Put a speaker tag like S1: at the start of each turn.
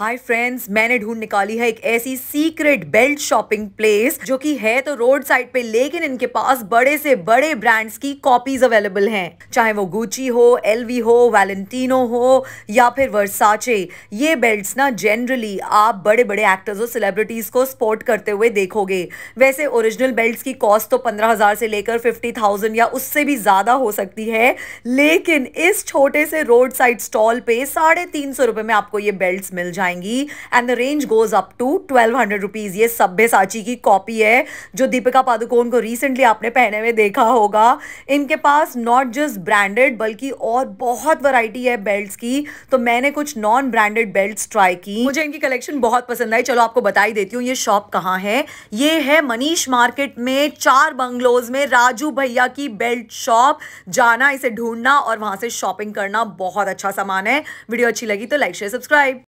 S1: hi friends मैंने ढूंढ निकाली है एक ऐसी सीक्रेट बेल्ट शॉपिंग प्लेस जो कि है तो रोड साइड पे लेकिन इनके पास बड़े से बड़े ब्रांड्स की कॉपीज अवेलेबल हैं चाहे वो गुची हो एलवी हो वैलेंटिनो हो या फिर वर्साचे ये बेल्ट्स ना जनरली आप बड़े बड़े एक्टर्स और सेलिब्रिटीज को स्पोर्ट करते हुए देखोगे वैसे ओरिजिनल बेल्ट की कॉस्ट तो पंद्रह से लेकर फिफ्टी या उससे भी ज्यादा हो सकती है लेकिन इस छोटे से रोड साइड स्टॉल पे साढ़े तीन में आपको ये बेल्ट मिल जाए आएंगी and the range goes up to twelve hundred rupees ये सभ्य साची की कॉपी है जो दीपिका पादुकोण को रिसेंटली आपने पहने हुए देखा होगा इनके पास नॉट जस्ट ब्रांडेड बल्कि और बहुत वराइटी है बेल्ट की तो मैंने कुछ नॉन ब्रांडेड बेल्ट ट्राई की मुझे इनकी कलेक्शन बहुत पसंद आई चलो आपको बताई देती हूँ ये शॉप कहाँ है ये है मनीष मार्केट में चार बंगलोज में राजू भैया की बेल्ट शॉप जाना इसे ढूंढना और वहां से शॉपिंग करना बहुत अच्छा सामान है वीडियो अच्छी लगी तो लाइक शेयर सब्सक्राइब